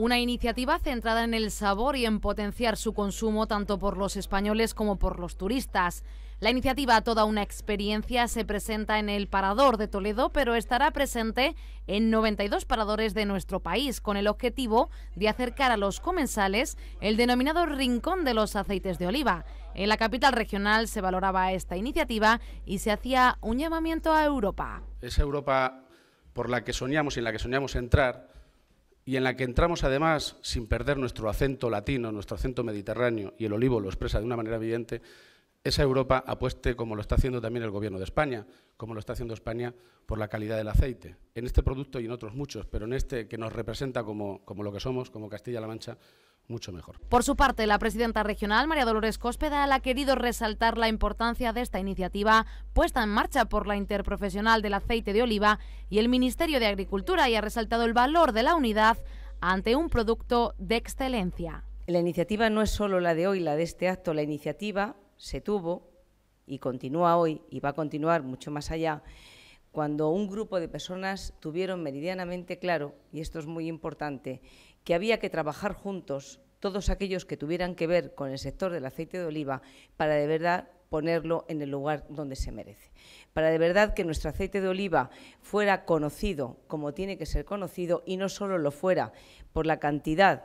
Una iniciativa centrada en el sabor y en potenciar su consumo tanto por los españoles como por los turistas. La iniciativa Toda una experiencia se presenta en el Parador de Toledo, pero estará presente en 92 paradores de nuestro país, con el objetivo de acercar a los comensales el denominado Rincón de los Aceites de Oliva. En la capital regional se valoraba esta iniciativa y se hacía un llamamiento a Europa. Esa Europa por la que soñamos y en la que soñamos entrar y en la que entramos además, sin perder nuestro acento latino, nuestro acento mediterráneo, y el olivo lo expresa de una manera evidente, esa Europa apueste, como lo está haciendo también el Gobierno de España, como lo está haciendo España, por la calidad del aceite. En este producto y en otros muchos, pero en este que nos representa como, como lo que somos, como Castilla-La Mancha, mejor. Por su parte, la presidenta regional, María Dolores cóspeda ha querido resaltar la importancia de esta iniciativa puesta en marcha por la Interprofesional del Aceite de Oliva y el Ministerio de Agricultura y ha resaltado el valor de la unidad ante un producto de excelencia. La iniciativa no es solo la de hoy, la de este acto, la iniciativa se tuvo y continúa hoy y va a continuar mucho más allá cuando un grupo de personas tuvieron meridianamente claro, y esto es muy importante, que había que trabajar juntos todos aquellos que tuvieran que ver con el sector del aceite de oliva para de verdad ponerlo en el lugar donde se merece. Para de verdad que nuestro aceite de oliva fuera conocido como tiene que ser conocido y no solo lo fuera por la cantidad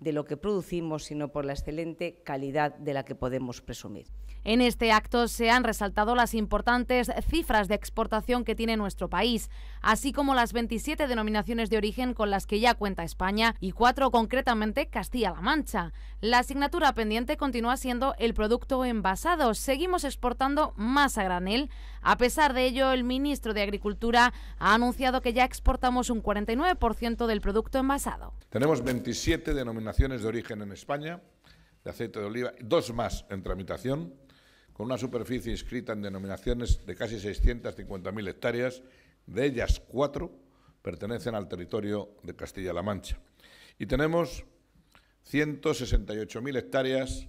de lo que producimos, sino por la excelente calidad de la que podemos presumir. En este acto se han resaltado las importantes cifras de exportación que tiene nuestro país, así como las 27 denominaciones de origen con las que ya cuenta España y cuatro concretamente Castilla-La Mancha. La asignatura pendiente continúa siendo el producto envasado. Seguimos exportando más a granel. A pesar de ello, el ministro de Agricultura ha anunciado que ya exportamos un 49% del producto envasado. Tenemos 27 denominaciones de origen en España de aceite de oliva, dos más en tramitación, con una superficie inscrita en denominaciones de casi 650.000 hectáreas, de ellas cuatro pertenecen al territorio de Castilla-La Mancha. Y tenemos 168.000 hectáreas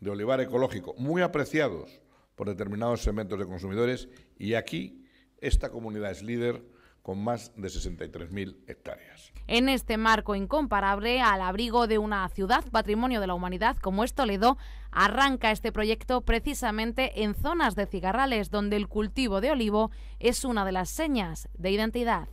de olivar ecológico, muy apreciados por determinados segmentos de consumidores, y aquí esta comunidad es líder con más de 63.000 hectáreas. En este marco incomparable, al abrigo de una ciudad patrimonio de la humanidad como es Toledo, arranca este proyecto precisamente en zonas de cigarrales donde el cultivo de olivo es una de las señas de identidad.